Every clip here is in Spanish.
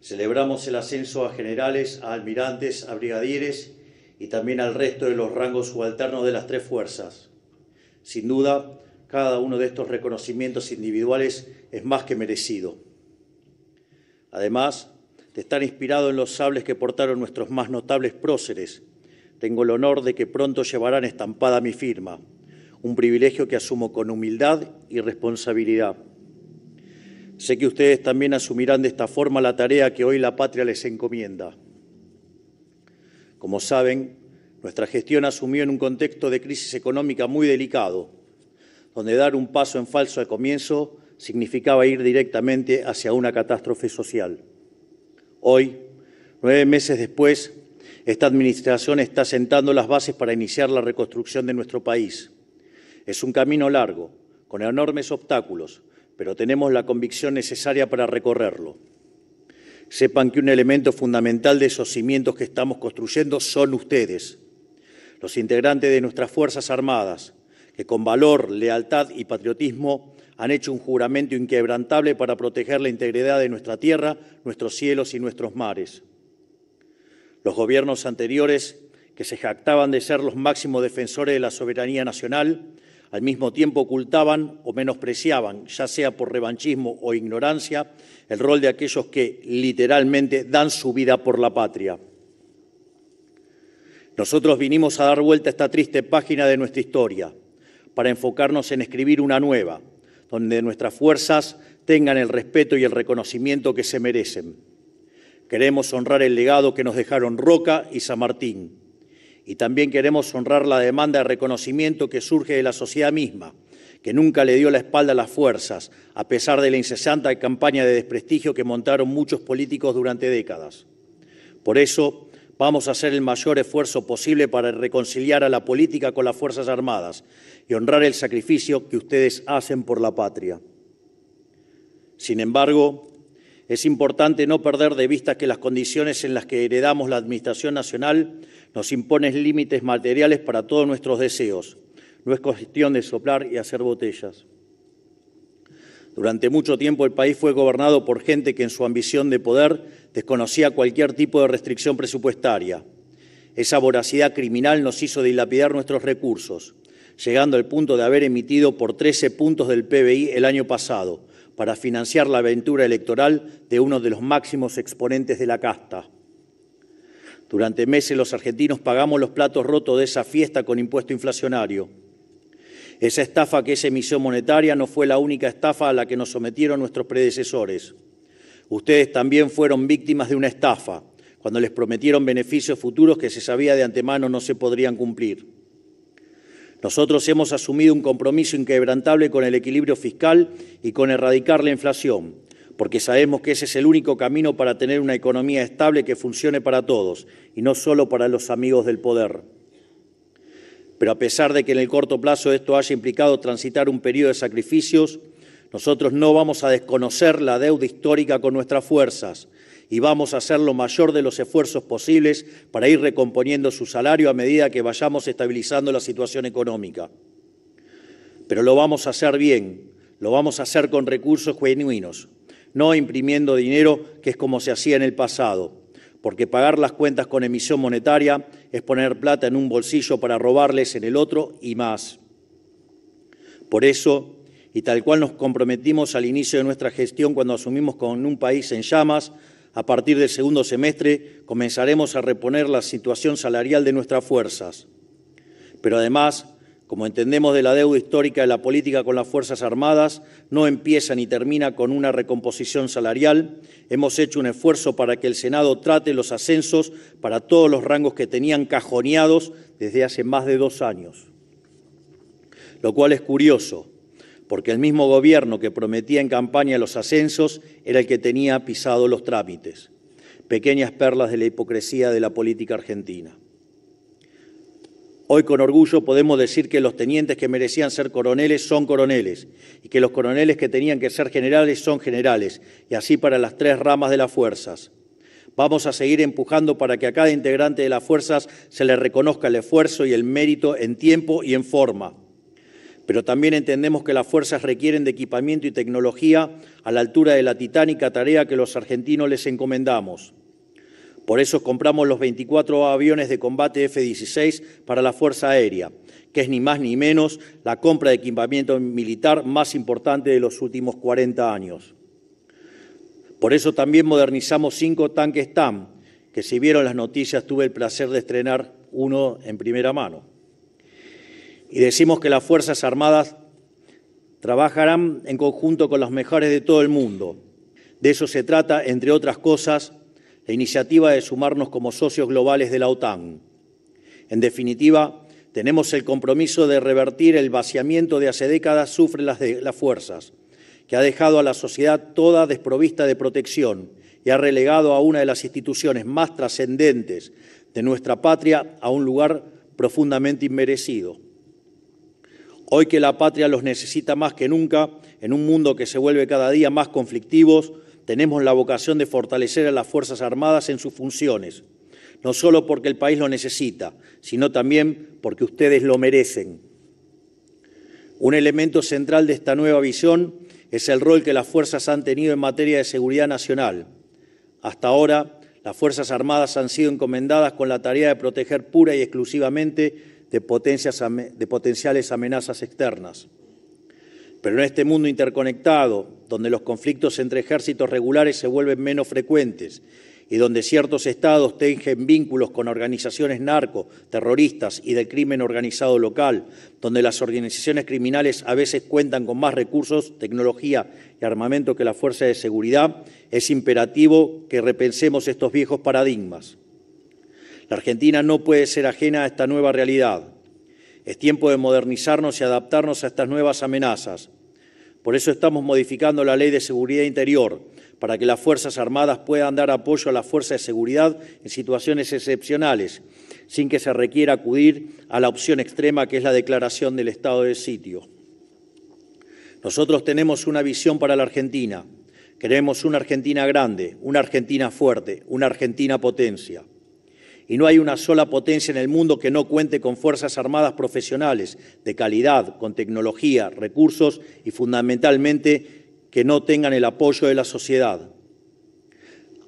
celebramos el ascenso a generales, a almirantes, a brigadieres y también al resto de los rangos subalternos de las tres fuerzas. Sin duda, cada uno de estos reconocimientos individuales es más que merecido. Además, de estar inspirado en los sables que portaron nuestros más notables próceres, tengo el honor de que pronto llevarán estampada mi firma, un privilegio que asumo con humildad y responsabilidad. Sé que ustedes también asumirán de esta forma la tarea que hoy la patria les encomienda. Como saben, nuestra gestión asumió en un contexto de crisis económica muy delicado, donde dar un paso en falso al comienzo significaba ir directamente hacia una catástrofe social. Hoy, nueve meses después, esta Administración está sentando las bases para iniciar la reconstrucción de nuestro país. Es un camino largo, con enormes obstáculos, pero tenemos la convicción necesaria para recorrerlo. Sepan que un elemento fundamental de esos cimientos que estamos construyendo son ustedes, los integrantes de nuestras Fuerzas Armadas, que con valor, lealtad y patriotismo han hecho un juramento inquebrantable para proteger la integridad de nuestra tierra, nuestros cielos y nuestros mares. Los gobiernos anteriores, que se jactaban de ser los máximos defensores de la soberanía nacional, al mismo tiempo ocultaban o menospreciaban, ya sea por revanchismo o ignorancia, el rol de aquellos que literalmente dan su vida por la patria. Nosotros vinimos a dar vuelta a esta triste página de nuestra historia para enfocarnos en escribir una nueva, donde nuestras fuerzas tengan el respeto y el reconocimiento que se merecen. Queremos honrar el legado que nos dejaron Roca y San Martín y también queremos honrar la demanda de reconocimiento que surge de la sociedad misma, que nunca le dio la espalda a las fuerzas, a pesar de la incesante campaña de desprestigio que montaron muchos políticos durante décadas. Por eso, vamos a hacer el mayor esfuerzo posible para reconciliar a la política con las Fuerzas Armadas y honrar el sacrificio que ustedes hacen por la patria. Sin embargo, es importante no perder de vista que las condiciones en las que heredamos la Administración Nacional nos imponen límites materiales para todos nuestros deseos. No es cuestión de soplar y hacer botellas. Durante mucho tiempo el país fue gobernado por gente que en su ambición de poder desconocía cualquier tipo de restricción presupuestaria. Esa voracidad criminal nos hizo dilapidar nuestros recursos, llegando al punto de haber emitido por 13 puntos del PBI el año pasado, para financiar la aventura electoral de uno de los máximos exponentes de la casta. Durante meses los argentinos pagamos los platos rotos de esa fiesta con impuesto inflacionario. Esa estafa que es emisión monetaria no fue la única estafa a la que nos sometieron nuestros predecesores. Ustedes también fueron víctimas de una estafa, cuando les prometieron beneficios futuros que se sabía de antemano no se podrían cumplir. Nosotros hemos asumido un compromiso inquebrantable con el equilibrio fiscal y con erradicar la inflación, porque sabemos que ese es el único camino para tener una economía estable que funcione para todos y no solo para los amigos del poder. Pero a pesar de que en el corto plazo esto haya implicado transitar un periodo de sacrificios, nosotros no vamos a desconocer la deuda histórica con nuestras fuerzas, y vamos a hacer lo mayor de los esfuerzos posibles para ir recomponiendo su salario a medida que vayamos estabilizando la situación económica. Pero lo vamos a hacer bien, lo vamos a hacer con recursos genuinos, no imprimiendo dinero que es como se hacía en el pasado, porque pagar las cuentas con emisión monetaria es poner plata en un bolsillo para robarles en el otro y más. Por eso, y tal cual nos comprometimos al inicio de nuestra gestión cuando asumimos con un país en llamas, a partir del segundo semestre comenzaremos a reponer la situación salarial de nuestras fuerzas. Pero además, como entendemos de la deuda histórica de la política con las Fuerzas Armadas, no empieza ni termina con una recomposición salarial. Hemos hecho un esfuerzo para que el Senado trate los ascensos para todos los rangos que tenían cajoneados desde hace más de dos años. Lo cual es curioso, porque el mismo gobierno que prometía en campaña los ascensos era el que tenía pisado los trámites. Pequeñas perlas de la hipocresía de la política argentina. Hoy con orgullo podemos decir que los tenientes que merecían ser coroneles son coroneles y que los coroneles que tenían que ser generales son generales, y así para las tres ramas de las fuerzas. Vamos a seguir empujando para que a cada integrante de las fuerzas se le reconozca el esfuerzo y el mérito en tiempo y en forma pero también entendemos que las fuerzas requieren de equipamiento y tecnología a la altura de la titánica tarea que los argentinos les encomendamos. Por eso compramos los 24 aviones de combate F-16 para la Fuerza Aérea, que es ni más ni menos la compra de equipamiento militar más importante de los últimos 40 años. Por eso también modernizamos cinco tanques TAM, que si vieron las noticias tuve el placer de estrenar uno en primera mano y decimos que las Fuerzas Armadas trabajarán en conjunto con los mejores de todo el mundo. De eso se trata, entre otras cosas, la iniciativa de sumarnos como socios globales de la OTAN. En definitiva, tenemos el compromiso de revertir el vaciamiento de hace décadas sufren las fuerzas, que ha dejado a la sociedad toda desprovista de protección y ha relegado a una de las instituciones más trascendentes de nuestra patria a un lugar profundamente inmerecido. Hoy que la patria los necesita más que nunca, en un mundo que se vuelve cada día más conflictivos, tenemos la vocación de fortalecer a las Fuerzas Armadas en sus funciones, no solo porque el país lo necesita, sino también porque ustedes lo merecen. Un elemento central de esta nueva visión es el rol que las fuerzas han tenido en materia de seguridad nacional. Hasta ahora, las Fuerzas Armadas han sido encomendadas con la tarea de proteger pura y exclusivamente de, potencias, de potenciales amenazas externas. Pero en este mundo interconectado, donde los conflictos entre ejércitos regulares se vuelven menos frecuentes y donde ciertos estados tejen vínculos con organizaciones narco, terroristas y del crimen organizado local, donde las organizaciones criminales a veces cuentan con más recursos, tecnología y armamento que la fuerza de seguridad, es imperativo que repensemos estos viejos paradigmas la Argentina no puede ser ajena a esta nueva realidad. Es tiempo de modernizarnos y adaptarnos a estas nuevas amenazas. Por eso estamos modificando la Ley de Seguridad Interior, para que las Fuerzas Armadas puedan dar apoyo a las fuerzas de seguridad en situaciones excepcionales, sin que se requiera acudir a la opción extrema que es la declaración del estado de sitio. Nosotros tenemos una visión para la Argentina. Queremos una Argentina grande, una Argentina fuerte, una Argentina potencia y no hay una sola potencia en el mundo que no cuente con Fuerzas Armadas profesionales, de calidad, con tecnología, recursos y fundamentalmente que no tengan el apoyo de la sociedad.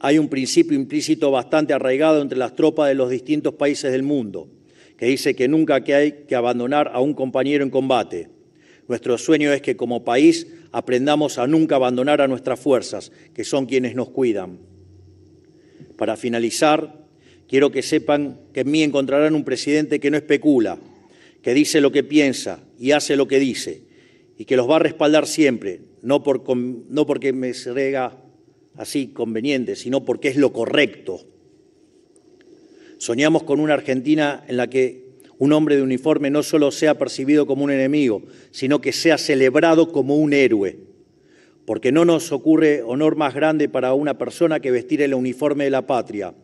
Hay un principio implícito bastante arraigado entre las tropas de los distintos países del mundo, que dice que nunca hay que abandonar a un compañero en combate. Nuestro sueño es que como país aprendamos a nunca abandonar a nuestras fuerzas, que son quienes nos cuidan. Para finalizar, Quiero que sepan que en mí encontrarán un presidente que no especula, que dice lo que piensa y hace lo que dice, y que los va a respaldar siempre, no, porque me rega así conveniente, sino porque es lo correcto. Soñamos con una Argentina en la que un hombre de uniforme no solo sea percibido como un enemigo, sino que sea celebrado como un héroe. Porque no nos ocurre honor más grande para una persona que vestir el uniforme de la patria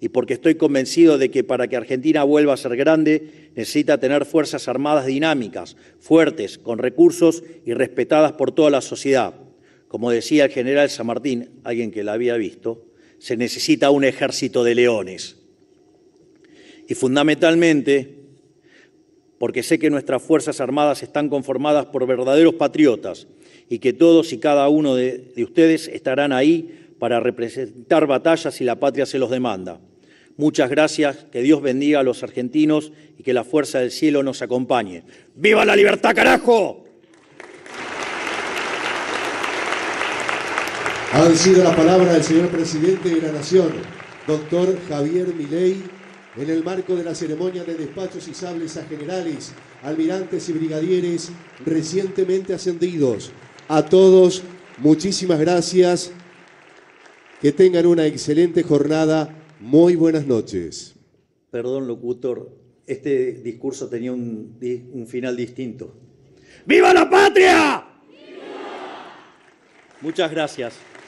y porque estoy convencido de que para que Argentina vuelva a ser grande necesita tener fuerzas armadas dinámicas, fuertes, con recursos y respetadas por toda la sociedad. Como decía el general San Martín, alguien que la había visto, se necesita un ejército de leones. Y fundamentalmente, porque sé que nuestras Fuerzas Armadas están conformadas por verdaderos patriotas y que todos y cada uno de, de ustedes estarán ahí para representar batallas si la patria se los demanda. Muchas gracias, que Dios bendiga a los argentinos y que la fuerza del cielo nos acompañe. ¡Viva la libertad, carajo! Ha sido la palabra del señor presidente de la Nación, doctor Javier Milei, en el marco de la ceremonia de despachos y sables a generales, almirantes y brigadieres recientemente ascendidos. A todos, muchísimas gracias. Que tengan una excelente jornada muy buenas noches. Perdón, locutor, este discurso tenía un, final distinto. ¡Viva la patria! Muchas gracias.